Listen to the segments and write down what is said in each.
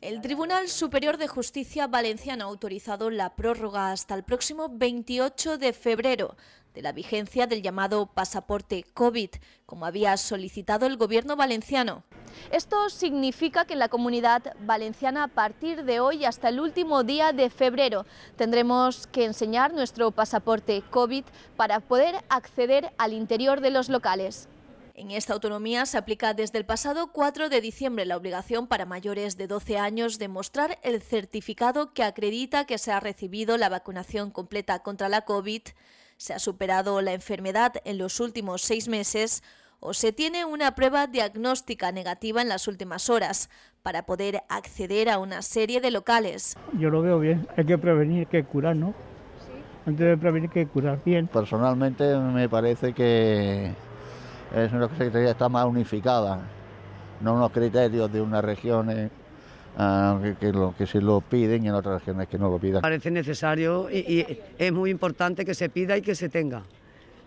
El Tribunal Superior de Justicia Valenciano ha autorizado la prórroga hasta el próximo 28 de febrero de la vigencia del llamado pasaporte COVID, como había solicitado el Gobierno valenciano. Esto significa que en la comunidad valenciana a partir de hoy hasta el último día de febrero tendremos que enseñar nuestro pasaporte COVID para poder acceder al interior de los locales. En esta autonomía se aplica desde el pasado 4 de diciembre la obligación para mayores de 12 años de mostrar el certificado que acredita que se ha recibido la vacunación completa contra la COVID, se ha superado la enfermedad en los últimos seis meses o se tiene una prueba diagnóstica negativa en las últimas horas para poder acceder a una serie de locales. Yo lo veo bien, hay que prevenir, que curar, ¿no? Antes de prevenir que curar bien. Personalmente me parece que es una secretaría que está más unificada, no unos criterios de unas regiones ah, que, se lo piden y en otras regiones que no lo pidan. Parece necesario y, es muy importante que se pida y que se tenga,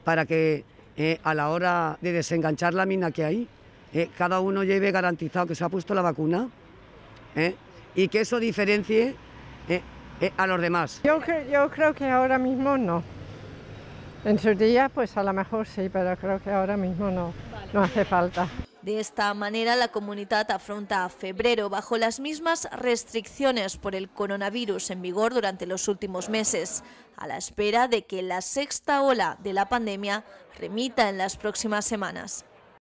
para que eh, a la hora de desenganchar la mina que hay, eh, cada uno lleve garantizado que se ha puesto la vacuna eh, y que eso diferencie a los demás. Yo, yo creo que ahora mismo no. En sus días, pues a lo mejor sí, pero creo que ahora mismo no, no hace falta. De esta manera, la comunidad afronta febrero bajo las mismas restricciones por el coronavirus en vigor durante los últimos meses, a la espera de que la sexta ola de la pandemia remita en las próximas semanas.